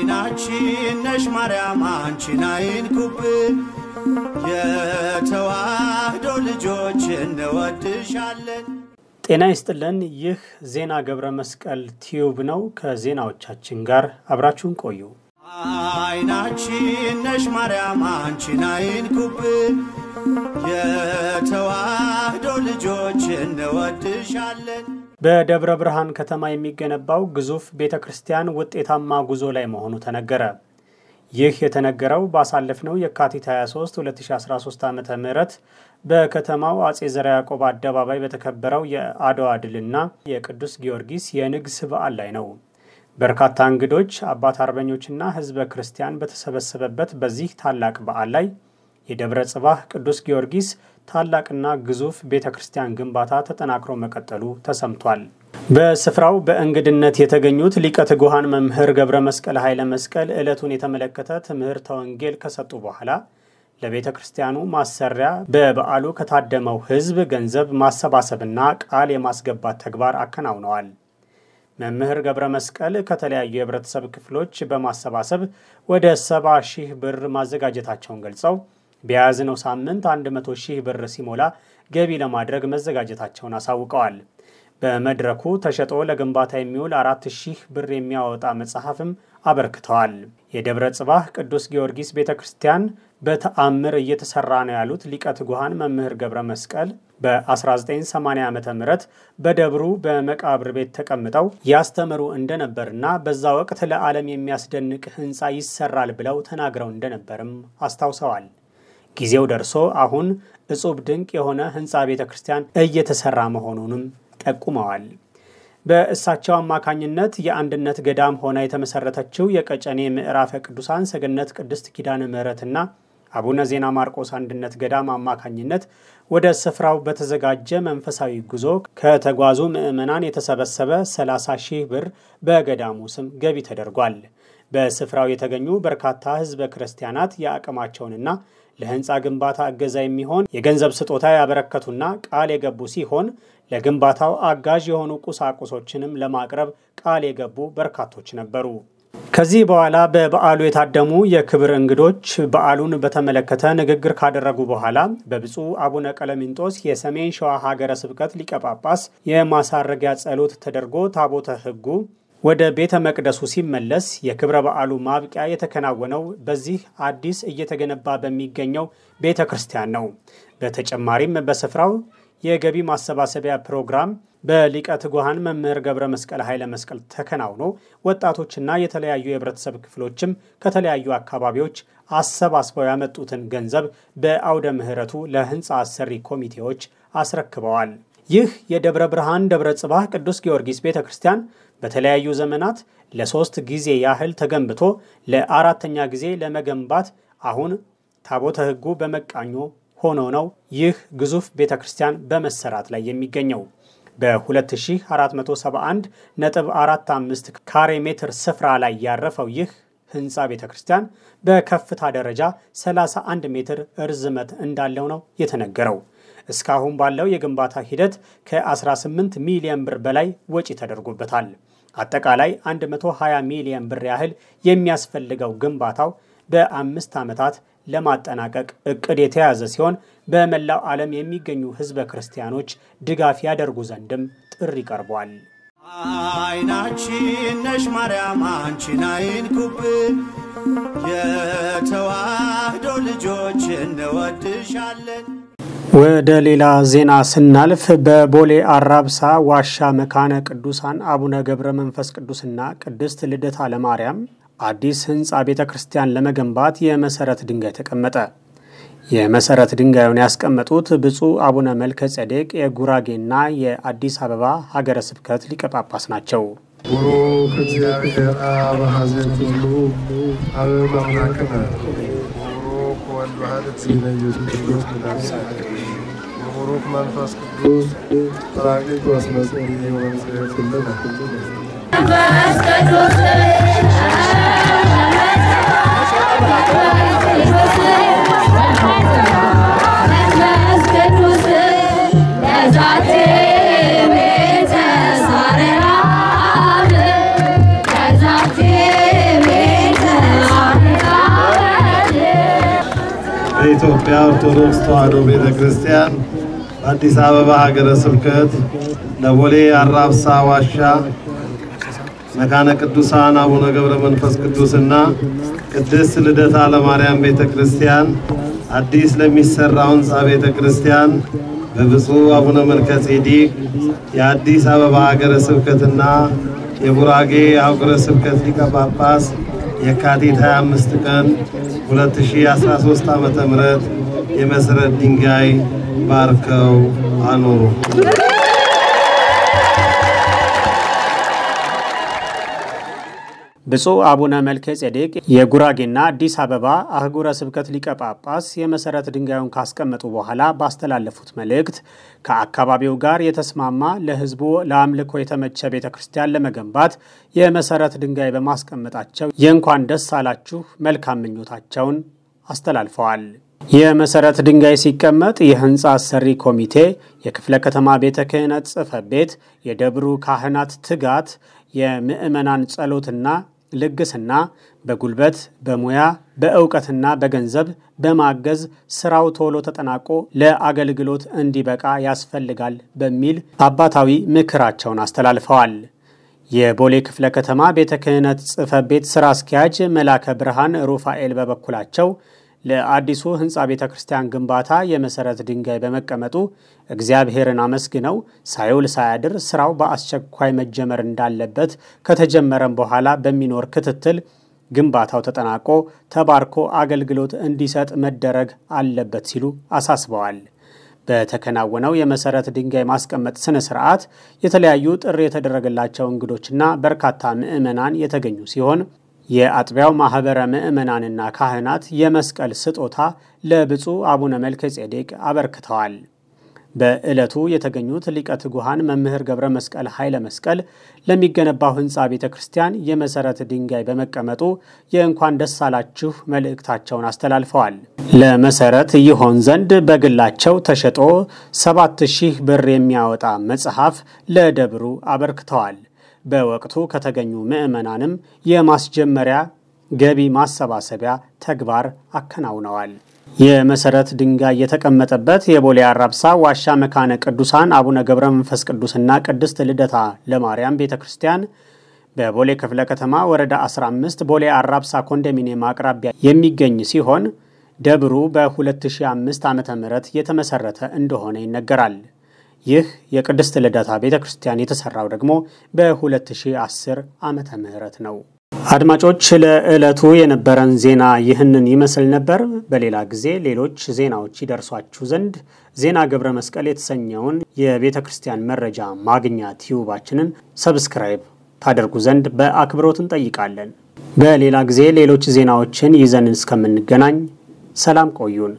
አይናችን ነሽ ማርያም አንቺን አይንኩብን የተዋህዶ ልጆች እንወድሻለን። ጤና ይስጥልን። ይህ ዜና ገብረ መስቀል ቲዩብ ነው። ከዜናዎቻችን ጋር አብራችሁን ቆዩ። አይናችን ነሽ ማርያም አንቺን አይንኩብን የተዋህዶ ልጆች እንወድሻለን። በደብረ ብርሃን ከተማ የሚገነባው ግዙፍ ቤተ ክርስቲያን ውጤታማ ጉዞ ላይ መሆኑ ተነገረ። ይህ የተነገረው ባሳለፍነው የካቲት 23 2013 ዓ ም በከተማው አጼ ዘርዓ ያዕቆብ አደባባይ በተከበረው የአድዋ ድልና የቅዱስ ጊዮርጊስ የንግስ በዓል ላይ ነው። በርካታ እንግዶች፣ አባት አርበኞችና ህዝበ ክርስቲያን በተሰበሰበበት በዚህ ታላቅ በዓል ላይ የደብረ ጽባህ ቅዱስ ጊዮርጊስ ታላቅና ግዙፍ ቤተ ክርስቲያን ግንባታ ተጠናክሮ መቀጠሉ ተሰምቷል። በስፍራው በእንግድነት የተገኙት ሊቀ ትጉሃን መምህር ገብረ መስቀል ኃይለ መስቀል ዕለቱን የተመለከተ ትምህርተ ወንጌል ከሰጡ በኋላ ለቤተ ክርስቲያኑ ማሰሪያ በበዓሉ ከታደመው ሕዝብ ገንዘብ ማሰባሰብና ቃል የማስገባት ተግባር አከናውነዋል። መምህር ገብረ መስቀል ከተለያዩ የህብረተሰብ ክፍሎች በማሰባሰብ ወደ ሰባ ሺህ ብር ማዘጋጀታቸውን ገልጸው በያዝነው ሳምንት 100 ሺህ ብር ሲሞላ ገቢ ለማድረግ መዘጋጀታቸውን አሳውቀዋል። በመድረኩ ተሸጦ ለግንባታ የሚውል አራት ሺህ ብር የሚያወጣ መጽሐፍም አበርክተዋል። የደብረ ጽባህ ቅዱስ ጊዮርጊስ ቤተ ክርስቲያን በተአምር እየተሰራ ነው ያሉት ሊቀ ትጉሃን መምህር ገብረ መስቀል በ1980 ዓ ም በደብሩ በመቃብር ቤት ተቀምጠው ያስተምሩ እንደነበርና በዛ ወቅት ለዓለም የሚያስደንቅ ህንፃ ይሰራል ብለው ተናግረው እንደነበርም አስታውሰዋል። ጊዜው ደርሶ አሁን እጹብ ድንቅ የሆነ ህንፃ ቤተ ክርስቲያን እየተሰራ መሆኑንም ጠቁመዋል። በእሳቸው አማካኝነት የአንድነት ገዳም ሆና የተመሰረተችው የቀጨኔ ምዕራፈ ቅዱሳን ሰገነት ቅድስት ኪዳነ ምሕረትና አቡነ ዜና ማርቆስ አንድነት ገዳም አማካኝነት ወደ ስፍራው በተዘጋጀ መንፈሳዊ ጉዞ ከተጓዙ ምዕመናን የተሰበሰበ 30 ሺህ ብር በገዳሙ ስም ገቢ ተደርጓል። በስፍራው የተገኙ በርካታ ህዝበ ክርስቲያናት የአቅማቸውንና ለህንፃ ግንባታ እገዛ የሚሆን የገንዘብ ስጦታ ያበረከቱና ቃል የገቡ ሲሆን ለግንባታው አጋዥ የሆኑ ቁሳቁሶችንም ለማቅረብ ቃል የገቡ በርካቶች ነበሩ። ከዚህ በኋላ በበዓሉ የታደሙ የክብር እንግዶች በዓሉን በተመለከተ ንግግር ካደረጉ በኋላ በብፁዕ አቡነ ቀለሚንጦስ የሰሜን ሸዋ ሀገረ ስብከት ሊቀ ጳጳስ የማሳረጊያ ጸሎት ተደርጎ ታቦተ ሕጉ ወደ ቤተ መቅደሱ ሲመለስ የክብረ በዓሉ ማብቂያ የተከናወነው በዚህ አዲስ እየተገነባ በሚገኘው ቤተ ክርስቲያን ነው። በተጨማሪም በስፍራው የገቢ ማሰባሰቢያ ፕሮግራም በሊቀ ትጉሃን መምህር ገብረ መስቀል ኃይለ መስቀል ተከናውኖ ወጣቶችና የተለያዩ የህብረተሰብ ክፍሎችም ከተለያዩ አካባቢዎች አሰባስበው ያመጡትን ገንዘብ በአውደ ምሕረቱ ለህንፃ አሰሪ ኮሚቴዎች አስረክበዋል። ይህ የደብረ ብርሃን ደብረ ጽባህ ቅዱስ ጊዮርጊስ ቤተ ክርስቲያን በተለያዩ ዘመናት ለሶስት ጊዜ ያህል ተገንብቶ ለአራተኛ ጊዜ ለመገንባት አሁን ታቦተ ሕጉ በመቃኞ ሆኖ ነው ይህ ግዙፍ ቤተ ክርስቲያን በመሰራት ላይ የሚገኘው። በ2471 ነጥብ 45 ካሬ ሜትር ስፍራ ላይ ያረፈው ይህ ህንፃ ቤተ ክርስቲያን በከፍታ ደረጃ 31 ሜትር እርዝመት እንዳለው ነው የተነገረው። እስካሁን ባለው የግንባታ ሂደት ከ18 ሚሊዮን ብር በላይ ወጪ ተደርጎበታል። አጠቃላይ 120 ሚሊዮን ብር ያህል የሚያስፈልገው ግንባታው በአምስት ዓመታት ለማጠናቀቅ እቅድ የተያዘ ሲሆን በመላው ዓለም የሚገኙ ህዝበ ክርስቲያኖች ድጋፍ ያደርጉ ዘንድም ጥሪ ቀርቧል። አይናችን ነሽ ማርያም አንቺን አይንኩብ የተዋህዶ ልጆች እንወድሻለን። ወደ ሌላ ዜና ስናልፍ በቦሌ አራብሳ ዋሻ መካነ ቅዱሳን አቡነ ገብረ መንፈስ ቅዱስና ቅድስት ልደታ ለማርያም አዲስ ህንፃ ቤተ ክርስቲያን ለመገንባት የመሰረት ድንጋይ ተቀመጠ። የመሰረት ድንጋዩን ያስቀመጡት ብፁዕ አቡነ መልከ ጸዴቅ የጉራጌና የአዲስ አበባ ሀገረ ስብከት ሊቀ ጳጳስ ናቸው። ቡሩክ እግዚአብሔር አብ ሀዜ ሁሉ አብ አምላክነ በባህል ዜና የኢየሱስ ቅዱስ የቡሩክ መንፈስ ቅዱስ ጰራቅሊጦስ መጽሪ የሆነ ጽሕፍልን መንፈስ ቅዱስ የኢትዮጵያ ኦርቶዶክስ ተዋሕዶ ቤተ ክርስቲያን በአዲስ አበባ ሀገረ ስብከት ለቦሌ አራብሳ ዋሻ መካነ ቅዱሳን አቡነ ገብረ መንፈስ ቅዱስና ቅድስት ልደታ ለማርያም ቤተ ክርስቲያን አዲስ ለሚሰራው ህንፃ ቤተ ክርስቲያን በብፁዕ አቡነ መልከ ጼዴቅ የአዲስ አበባ ሀገረ ስብከትና የጉራጌ አህጉረ ስብከት ሊቀ ጳጳስ የካቲት 25 ቀን 2013 ዓ.ም የመሰረት ድንጋይ ባርከው አኖሩ። ብፁዕ አቡነ መልከ ጼዴቅ የጉራጌና አዲስ አበባ አህጉረ ስብከት ሊቀ ጳጳስ የመሰረት ድንጋዩን ካስቀመጡ በኋላ ባስተላለፉት መልእክት ከአካባቢው ጋር የተስማማ ለሕዝቡ ለአምልኮ የተመቸ ቤተ ክርስቲያን ለመገንባት የመሰረት ድንጋይ በማስቀመጣቸው የእንኳን ደስ አላችሁ መልካም ምኞታቸውን አስተላልፈዋል። የመሰረት ድንጋይ ሲቀመጥ የህንፃ አሰሪ ኮሚቴ፣ የክፍለ ከተማ ቤተ ክህነት ጽሕፈት ቤት፣ የደብሩ ካህናት ትጋት፣ የምዕመናን ጸሎትና ልግስና በጉልበት በሙያ በእውቀትና በገንዘብ በማገዝ ስራው ቶሎ ተጠናቆ ለአገልግሎት እንዲበቃ ያስፈልጋል በሚል አባታዊ ምክራቸውን አስተላልፈዋል። የቦሌ ክፍለ ከተማ ቤተ ክህነት ጽሕፈት ቤት ስራ አስኪያጅ መላከ ብርሃን ሩፋኤል በበኩላቸው ለአዲሱ ህንፃ ቤተ ክርስቲያን ግንባታ የመሰረት ድንጋይ በመቀመጡ እግዚአብሔርን አመስግነው ሳይውል ሳያድር ስራው በአስቸኳይ መጀመር እንዳለበት ከተጀመረም በኋላ በሚኖር ክትትል ግንባታው ተጠናቆ ተባርኮ አገልግሎት እንዲሰጥ መደረግ አለበት ሲሉ አሳስበዋል። በተከናወነው የመሰረት ድንጋይ ማስቀመጥ ስነ ስርዓት የተለያዩ ጥሪ የተደረገላቸው እንግዶችና በርካታ ምዕመናን የተገኙ ሲሆን የአጥቢያው ማኅበረ ምዕመናንና ካህናት የመስቀል ስጦታ ለብፁዕ አቡነ መልከ ጼዴቅ አበርክተዋል። በዕለቱ የተገኙት ሊቀ ትጉሃን መምህር ገብረ መስቀል ኃይለ መስቀል ለሚገነባው ሕንፃ ቤተ ክርስቲያን የመሠረት ድንጋይ በመቀመጡ የእንኳን ደስ አላችሁ መልእክታቸውን አስተላልፈዋል። ለመሠረት ይሆን ዘንድ በግላቸው ተሸጦ ሰባት ሺህ ብር የሚያወጣ መጽሐፍ ለደብሩ አበርክተዋል። በወቅቱ ከተገኙ ምዕመናንም የማስጀመሪያ ገቢ ማሰባሰቢያ ተግባር አከናውነዋል። የመሰረት ድንጋይ የተቀመጠበት የቦሌ አራብሳ ዋሻ መካነ ቅዱሳን አቡነ ገብረ መንፈስ ቅዱስና ቅድስት ልደታ ለማርያም ቤተ ክርስቲያን በቦሌ ክፍለ ከተማ ወረዳ 15 ቦሌ አራብሳ ኮንዶሚኒየም አቅራቢያ የሚገኝ ሲሆን ደብሩ በ2005 ዓ ም የተመሰረተ እንደሆነ ይነገራል። ይህ የቅድስት ልደታ ቤተ ክርስቲያን የተሰራው ደግሞ በ2010 ዓመተ ምህረት ነው። አድማጮች ለዕለቱ የነበረን ዜና ይህንን ይመስል ነበር። በሌላ ጊዜ ሌሎች ዜናዎች ይደርሷችሁ ዘንድ ዜና ገብረ መስቀል የተሰኘውን የቤተ ክርስቲያን መረጃ ማግኛ ቲዩባችንን ሰብስክራይብ ታደርጉ ዘንድ በአክብሮት እንጠይቃለን። በሌላ ጊዜ ሌሎች ዜናዎችን ይዘን እስከምንገናኝ ሰላም ቆዩን።